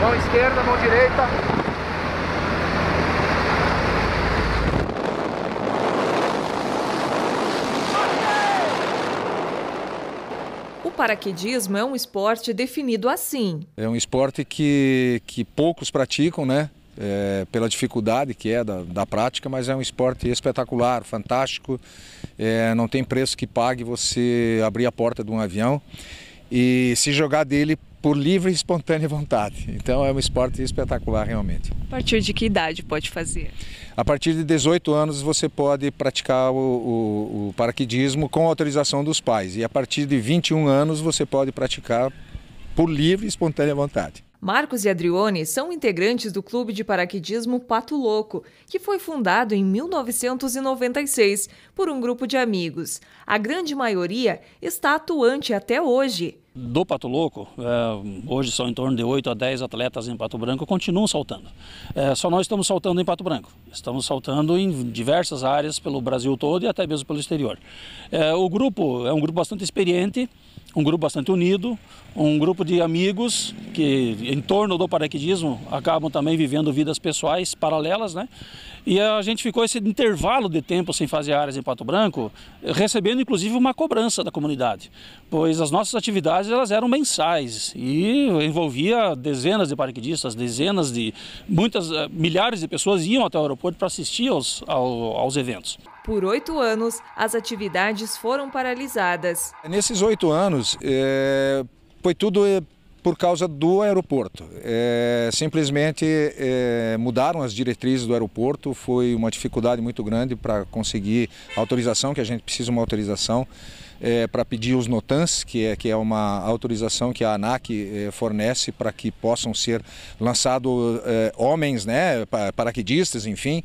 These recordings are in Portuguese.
Mão esquerda, mão direita. O paraquedismo é um esporte definido assim. É um esporte que, que poucos praticam, né? É, pela dificuldade que é da, da, prática, mas é um esporte espetacular, fantástico. É, não tem preço que pague você abrir a porta de um avião e se jogar dele por livre e espontânea vontade. Então é um esporte espetacular realmente. A partir de que idade pode fazer? A partir de 18 anos você pode praticar o, o, o paraquedismo com autorização dos pais. E a partir de 21 anos você pode praticar por livre e espontânea vontade. Marcos e Adrione são integrantes do Clube de Paraquedismo Pato Louco, que foi fundado em 1996 por um grupo de amigos. A grande maioria está atuante até hoje do Pato Louco, é, hoje são em torno de 8 a 10 atletas em Pato Branco, continuam saltando. É, só nós estamos saltando em Pato Branco. Estamos saltando em diversas áreas pelo Brasil todo e até mesmo pelo exterior. É, o grupo é um grupo bastante experiente, um grupo bastante unido, um grupo de amigos que em torno do paraquedismo acabam também vivendo vidas pessoais paralelas, né? E a gente ficou esse intervalo de tempo sem fazer áreas em Pato Branco, recebendo inclusive uma cobrança da comunidade, pois as nossas atividades elas eram mensais e envolvia dezenas de paraquedistas, dezenas de muitas eh, milhares de pessoas iam até o aeroporto para assistir aos, aos, aos eventos. Por oito anos, as atividades foram paralisadas. Nesses oito anos, é, foi tudo é, por causa do aeroporto. É, simplesmente é, mudaram as diretrizes do aeroporto, foi uma dificuldade muito grande para conseguir autorização, que a gente precisa uma autorização é, para pedir os notans, que é, que é uma autorização que a ANAC é, fornece para que possam ser lançados é, homens, né, paraquedistas, enfim,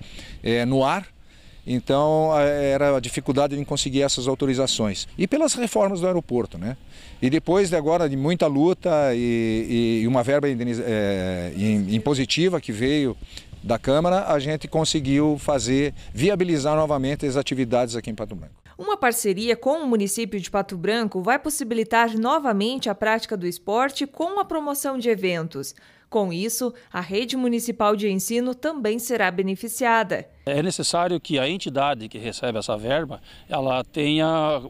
no ar. Então era a dificuldade em conseguir essas autorizações. E pelas reformas do aeroporto, né? E depois de agora de muita luta e, e uma verba é, impositiva que veio da Câmara, a gente conseguiu fazer, viabilizar novamente as atividades aqui em Pato Branco. Uma parceria com o município de Pato Branco vai possibilitar novamente a prática do esporte com a promoção de eventos. Com isso, a rede municipal de ensino também será beneficiada. É necessário que a entidade que recebe essa verba, ela tenha ah,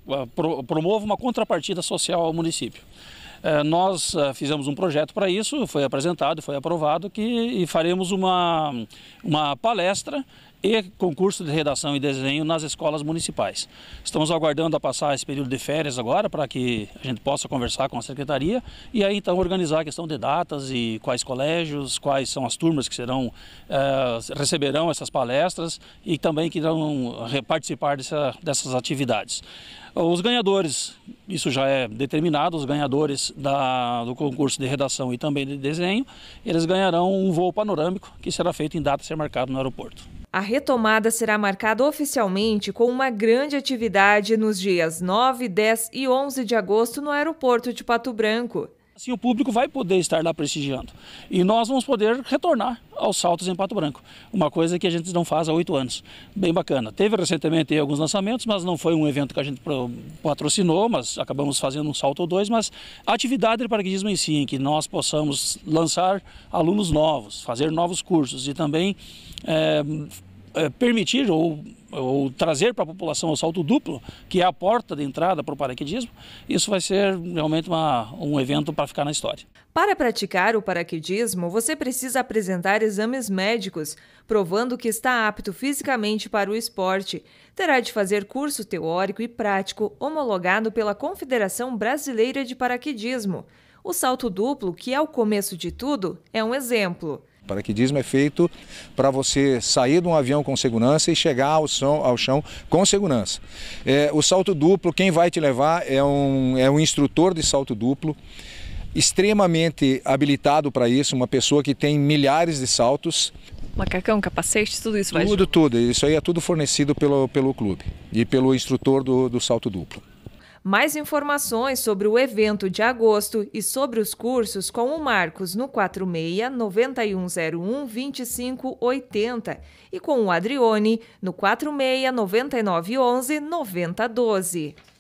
promova uma contrapartida social ao município. É, nós ah, fizemos um projeto para isso, foi apresentado, foi aprovado, que faremos uma, uma palestra e concurso de redação e desenho nas escolas municipais. Estamos aguardando a passar esse período de férias agora para que a gente possa conversar com a secretaria e aí então organizar a questão de datas e quais colégios, quais são as turmas que serão eh, receberão essas palestras e também que irão participar dessa, dessas atividades. Os ganhadores, isso já é determinado, os ganhadores da, do concurso de redação e também de desenho, eles ganharão um voo panorâmico que será feito em data a ser marcado no aeroporto. A retomada será marcada oficialmente com uma grande atividade nos dias 9, 10 e 11 de agosto no aeroporto de Pato Branco. Assim, o público vai poder estar lá prestigiando. E nós vamos poder retornar aos saltos em Pato Branco, uma coisa que a gente não faz há oito anos. Bem bacana. Teve recentemente alguns lançamentos, mas não foi um evento que a gente patrocinou, mas acabamos fazendo um salto ou dois. Mas a atividade de paraquedismo em si, em que nós possamos lançar alunos novos, fazer novos cursos e também é, eh, permitir ou, ou trazer para a população o salto duplo, que é a porta de entrada para o paraquedismo, isso vai ser realmente uma, um evento para ficar na história. Para praticar o paraquedismo, você precisa apresentar exames médicos, provando que está apto fisicamente para o esporte. Terá de fazer curso teórico e prático homologado pela Confederação Brasileira de Paraquedismo. O salto duplo, que é o começo de tudo, é um exemplo. Paraquedismo é feito para você sair de um avião com segurança e chegar ao, som, ao chão com segurança. É, o salto duplo, quem vai te levar é um, é um instrutor de salto duplo extremamente habilitado para isso, uma pessoa que tem milhares de saltos. Macacão, capacete, tudo isso vai Tudo, tudo. Isso aí é tudo fornecido pelo, pelo clube e pelo instrutor do, do salto duplo. Mais informações sobre o evento de agosto e sobre os cursos com o Marcos no 46 9101 2580 e com o Adrione no 46 9911 9012.